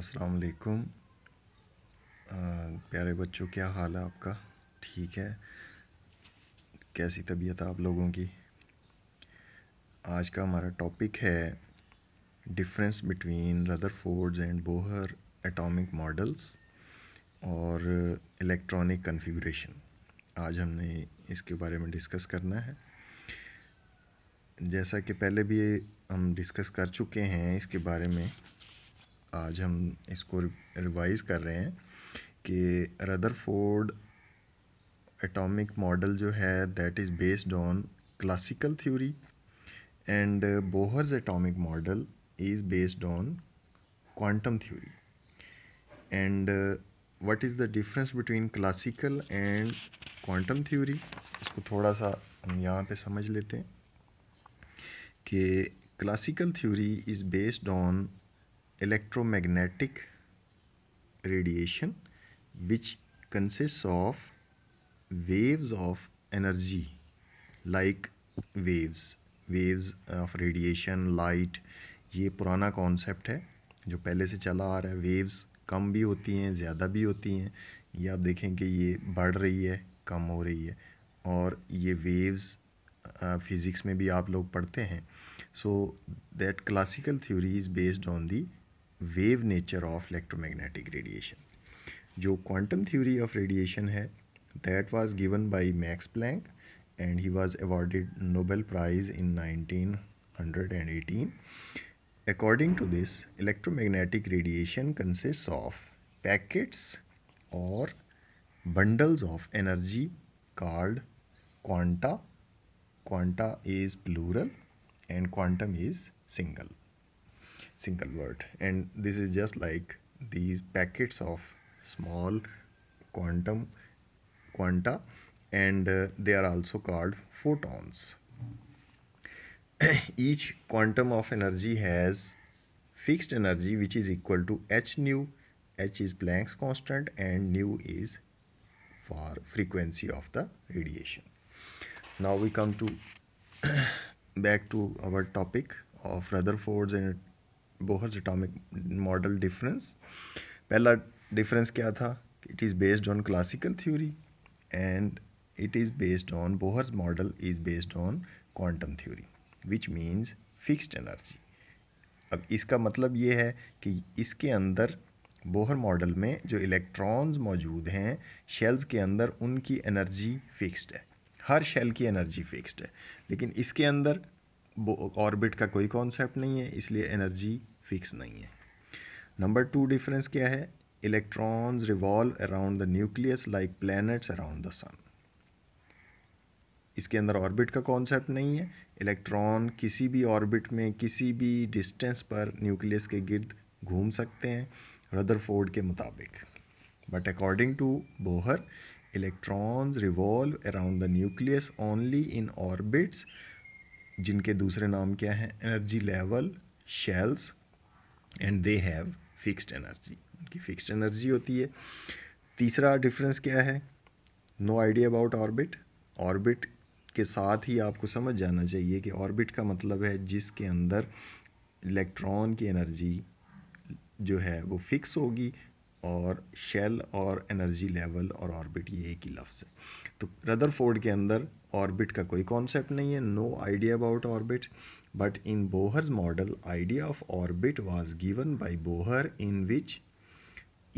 अस्सलाम वालेकुम प्यारे बच्चों क्या हाल है आपका ठीक है कैसी तबीयत है आप लोगों की आज का हमारा टॉपिक है difference between Rutherford's and Bohr atomic models और इलेक्ट्रॉनिक कन्फिग्रेशन आज हमने इसके बारे में डिस्कस करना है जैसा कि पहले भी हम डिस्कस कर चुके हैं इसके बारे में आज हम इसको रिवाइज़ कर रहे हैं कि रदरफोर्ड एटॉमिक मॉडल जो है that is based on classical theory and Bohr's atomic model is based on quantum theory and what is the difference between classical and quantum theory इसको थोड़ा सा हम यहाँ पे समझ लेते हैं कि classical theory is based on electromagnetic radiation which consists of waves of energy like waves waves of radiation light ये पुराना कॉन्सेप्ट है जो पहले से चला आ रहा है वेव्स कम भी होती हैं ज़्यादा भी होती हैं ये आप देखें कि ये बढ़ रही है कम हो रही है और ये वेव्स फिज़िक्स में भी आप लोग पढ़ते हैं so that classical theory is based on the wave nature of electromagnetic radiation जो क्वांटम थ्योरी ऑफ रेडिएशन है that was given by Max Planck and he was awarded Nobel Prize in 1918 according to this electromagnetic radiation consist of packets और bundles of energy called quanta quanta is plural and quantum is single single word and this is just like these packets of small quantum quanta and uh, they are also called photons each quantum of energy has fixed energy which is equal to h nu h is Planck's constant and nu is for frequency of the radiation now we come to back to our topic of Rutherford's and Bohr's atomic model difference पहला difference क्या था it is based on classical theory and it is based on Bohr's model is based on quantum theory which means fixed energy अब इसका मतलब ये है कि इसके अंदर बोहर मॉडल में जो इलेक्ट्रॉन्स मौजूद हैं शेल्स के अंदर उनकी एनर्जी फिक्स्ड है हर शेल की एनर्जी फिक्स्ड है लेकिन इसके अंदर ऑर्बिट का कोई कॉन्सेप्ट नहीं है इसलिए एनर्जी फिक्स नहीं है नंबर टू डिफरेंस क्या है electrons revolve around the nucleus like planets around the sun इसके अंदर ऑर्बिट का कॉन्सेप्ट नहीं है इलेक्ट्रॉन किसी भी ऑर्बिट में किसी भी डिस्टेंस पर न्यूक्लियस के गिर्द घूम सकते हैं रदरफोर्ड के मुताबिक but according to Bohr electrons revolve around the nucleus only in orbits जिनके दूसरे नाम क्या हैं energy level shells and they have fixed energy उनकी फिक्स्ड एनर्जी होती है तीसरा डिफरेंस क्या है no idea about orbit orbit के साथ ही आपको समझ जाना चाहिए कि ऑर्बिट का मतलब है जिसके अंदर इलेक्ट्रॉन की एनर्जी जो है वो फिक्स होगी और शेल और एनर्जी लेवल और ऑर्बिट ये एक ही लफ्ज़ है तो रदरफोर्ड के अंदर ऑर्बिट का कोई कॉन्सेप्ट नहीं है no idea about orbit but in Bohr's model idea of orbit was given by Bohr in which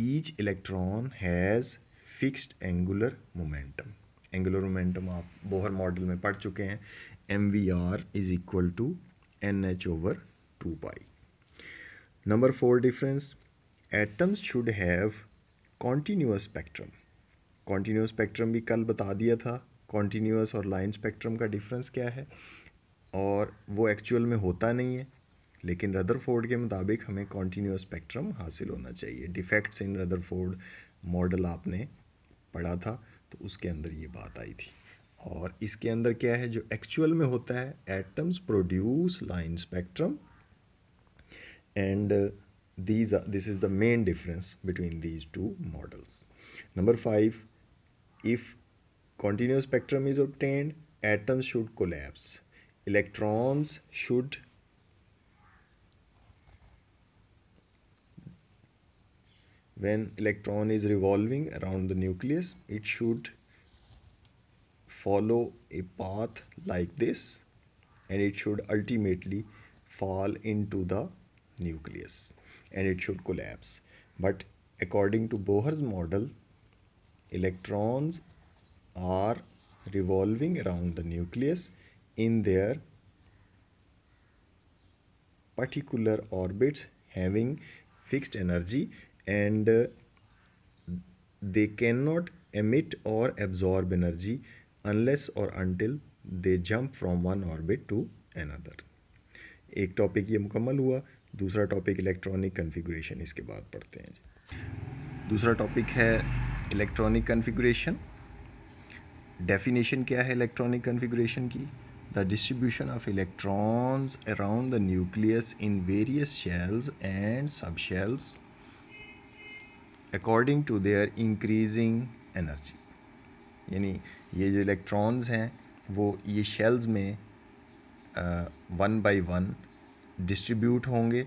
each electron has fixed angular momentum angular momentum आप बोहर मॉडल में पढ़ चुके हैं M V R is equal to N H over two by number four difference atoms should have continuous spectrum continuous spectrum भी कल बता दिया था कॉन्टीन्यूस और लाइन स्पेक्ट्रम का डिफरेंस क्या है और वो एक्चुअल में होता नहीं है लेकिन रदरफोर्ड के मुताबिक हमें कॉन्टीन्यूस स्पेक्ट्रम हासिल होना चाहिए डिफेक्ट्स इन रदरफोर्ड मॉडल आपने पढ़ा था तो उसके अंदर ये बात आई थी और इसके अंदर क्या है जो एक्चुअल में होता है atoms produce line spectrum and these this is the main difference between between two models number five if continuous spectrum is is atoms should should electrons should when electron is revolving around the nucleus it should follow a path like this and it should ultimately fall into the nucleus and it should collapse but according to Bohr's model electrons are revolving around the nucleus in their particular orbits having fixed energy and uh, they cannot emit or absorb energy unless or until they jump from one orbit to another एक topic ये मुकम्मल हुआ दूसरा topic electronic configuration इसके बाद पढ़ते हैं दूसरा टॉपिक है इलेक्ट्रॉनिक कन्फिग्रेशन डेफिनेशन क्या है इलेक्ट्रॉनिक कन्फिग्रेशन की the distribution of electrons around the nucleus in various shells and subshells according to their increasing energy यानी ये जो इलेक्ट्रॉन्स हैं वो ये शेल्स में वन बाय वन डिस्ट्रीब्यूट होंगे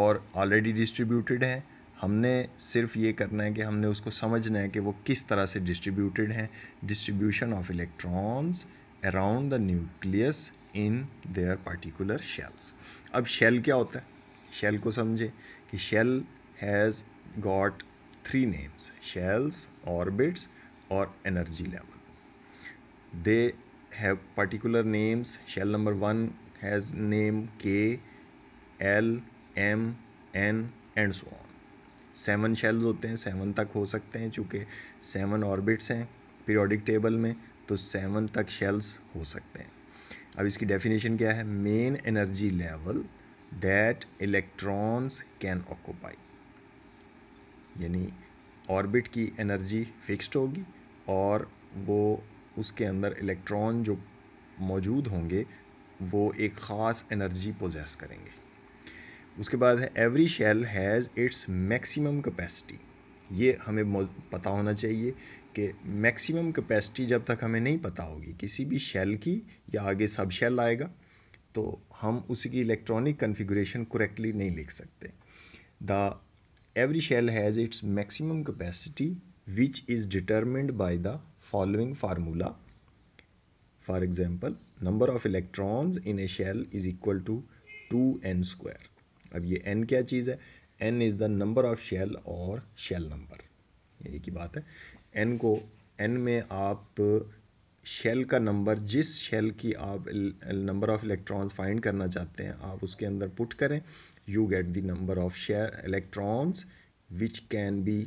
और ऑलरेडी डिस्ट्रीब्यूटेड हैं हमने सिर्फ ये करना है कि हमने उसको समझना है कि वो किस तरह से डिस्ट्रीब्यूटेड हैं distribution of electrons around the nucleus in their particular shells अब शेल क्या होता है शेल को समझे कि shell has got three names shells orbits और energy level they have particular names shell number one has name K L M N and so on seven shells होते हैं सेवन तक हो सकते हैं चूँकि सेवन ऑर्बिट्स हैं पीरियोडिक टेबल में तो सेवन तक शेल्स हो सकते हैं अब इसकी डेफिनेशन क्या है main energy level that electrons can occupy यानी ऑर्बिट की एनर्जी फिक्स्ड होगी और वो उसके अंदर इलेक्ट्रॉन जो मौजूद होंगे वो एक ख़ास एनर्जी पोजेस करेंगे उसके बाद है every shell has its maximum capacity ये हमें पता होना चाहिए कि मैक्सिमम कैपेसिटी जब तक हमें नहीं पता होगी किसी भी शेल की या आगे सब शेल आएगा तो हम उसकी इलेक्ट्रॉनिक कन्फिग्रेशन करेक्टली नहीं लिख सकते the every shell has its maximum capacity which is determined by the following formula for example number of electrons in a shell is equal to two N square अब ये N क्या चीज़ है N is the number of shell और shell number आगे की बात है एन को एन में आप शेल का नंबर जिस शेल की आप नंबर ऑफ़ इलेक्ट्रॉन्स फाइंड करना चाहते हैं आप उसके अंदर पुट करें you get the number of shell electrons which can be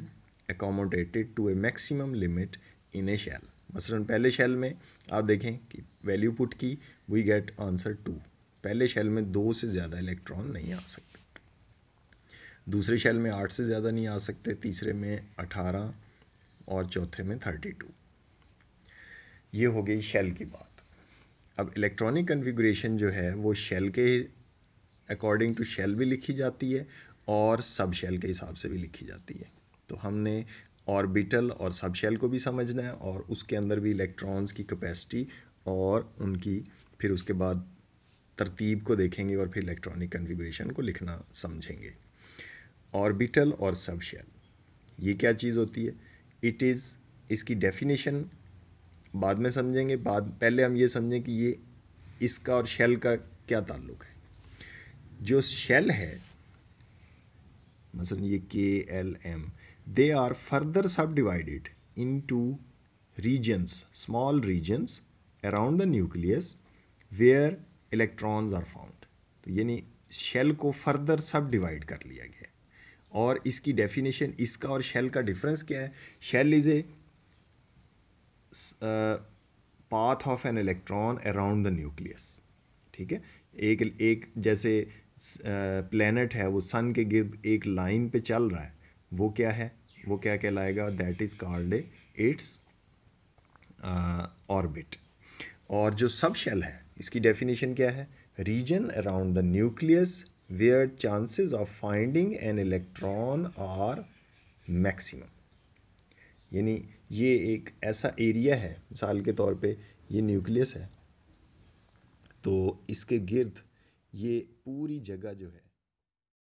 accommodated to a maximum limit in a shell मसलन पहले शेल में आप देखें कि वैल्यू पुट की वी गेट आंसर टू पहले शेल में दो से ज़्यादा इलेक्ट्रॉन नहीं आ सकते दूसरे शेल में आठ से ज़्यादा नहीं आ सकते तीसरे में अठारह और चौथे में थर्टी टू ये हो गई शेल की बात अब इलेक्ट्रॉनिक कन्फिग्रेशन जो है वो शेल के अकॉर्डिंग टू शेल भी लिखी जाती है और सब शेल के हिसाब से भी लिखी जाती है तो हमने ऑर्बिटल और सब शेल को भी समझना है और उसके अंदर भी इलेक्ट्रॉन्स की कैपेसिटी और उनकी फिर उसके बाद तरतीब को देखेंगे और फिर इलेक्ट्रॉनिक कन्फिग्रेशन को लिखना समझेंगे ऑर्बिटल और सबशेल ये क्या चीज़ होती है इट इज़ इसकी डेफिनेशन बाद में समझेंगे बाद पहले हम ये समझें कि ये इसका और शेल का क्या ताल्लुक है जो शेल है मसलन ये K L M they are further subdivided into regions small regions around the nucleus where electrons are found तो यानी शेल को फर्दर सब डिवाइड कर लिया गया और इसकी डेफिनेशन इसका और शेल का डिफरेंस क्या है shell is a path of an electron around the nucleus ठीक है एक एक जैसे प्लैनेट uh, है वो सन के गिर्द एक लाइन पे चल रहा है वो क्या है वो क्या कहलाएगा that is called a its orbit और जो सब शेल है इसकी डेफिनेशन क्या है region around the nucleus where chances of finding an electron are maximum यानी ये एक ऐसा एरिया है मिसाल के तौर पे ये न्यूक्लियस है तो इसके गिर्द ये पूरी जगह जो है